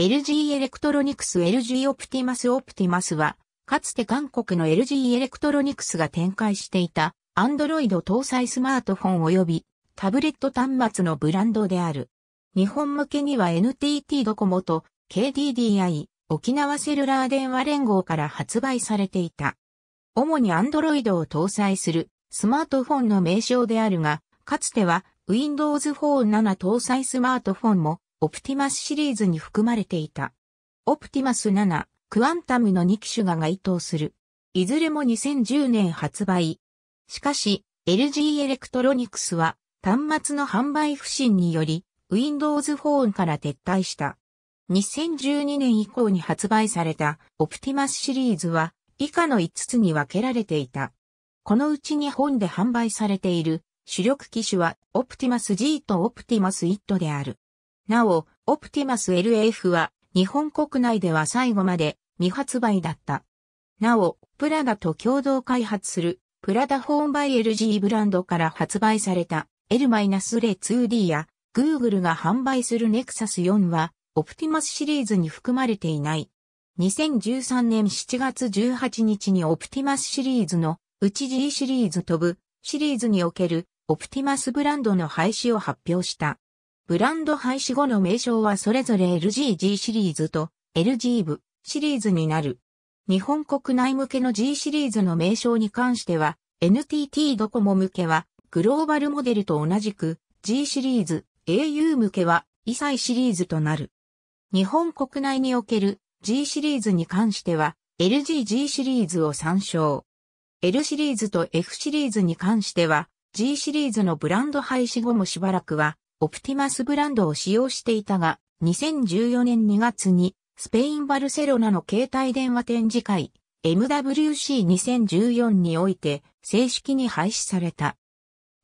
LG エレクトロニクス LG オプティマスオプティマスは、かつて韓国の LG エレクトロニクスが展開していた、Android 搭載スマートフォン及びタブレット端末のブランドである。日本向けには NTT ドコモと KDDI 沖縄セルラー電話連合から発売されていた。主に Android を搭載するスマートフォンの名称であるが、かつては Windows Phone 7搭載スマートフォンもオプティマスシリーズに含まれていた。オプティマス7、クアンタムの2機種が該当する。いずれも2010年発売。しかし、LG エレクトロニクスは端末の販売不振により Windows Phone から撤退した。2012年以降に発売されたオプティマスシリーズは以下の5つに分けられていた。このうち日本で販売されている主力機種はオプティマス G とオプティマス IT である。なお、オプティマス LF は日本国内では最後まで未発売だった。なお、プラダと共同開発するプラダホーンバイ LG ブランドから発売された L-02D や Google が販売する Nexus 4はオプティマスシリーズに含まれていない。2013年7月18日にオプティマスシリーズのうち G シリーズ飛ぶシリーズにおけるオプティマスブランドの廃止を発表した。ブランド廃止後の名称はそれぞれ LGG シリーズと LG 部シリーズになる。日本国内向けの G シリーズの名称に関しては、NTT ドコモ向けは、グローバルモデルと同じく、G シリーズ、au 向けは、異彩シリーズとなる。日本国内における G シリーズに関しては、LGG シリーズを参照。L シリーズと F シリーズに関しては、G シリーズのブランド廃止後もしばらくは、オプティマスブランドを使用していたが、2014年2月にスペインバルセロナの携帯電話展示会 MWC2014 において正式に廃止された。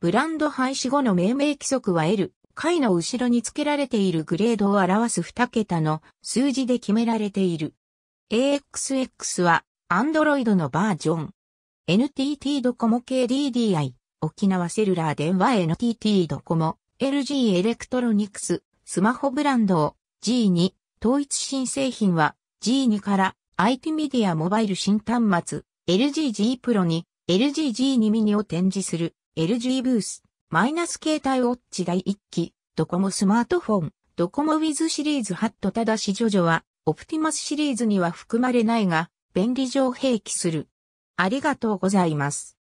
ブランド廃止後の命名規則は L、回の後ろに付けられているグレードを表す2桁の数字で決められている。AXX は Android のバージョン。NTT ドコモ系 DDI、沖縄セルラー電話 NTT ドコモ、LG エレクトロニクス、スマホブランドを G2、統一新製品は G2 から IT メディアモバイル新端末、LGG プロに LGG2 ミニを展示する LG ブース、マイナス携帯ウォッチ第1期、ドコモスマートフォン、ドコモウィズシリーズハットただしジョジョは、オプティマスシリーズには含まれないが、便利上併記する。ありがとうございます。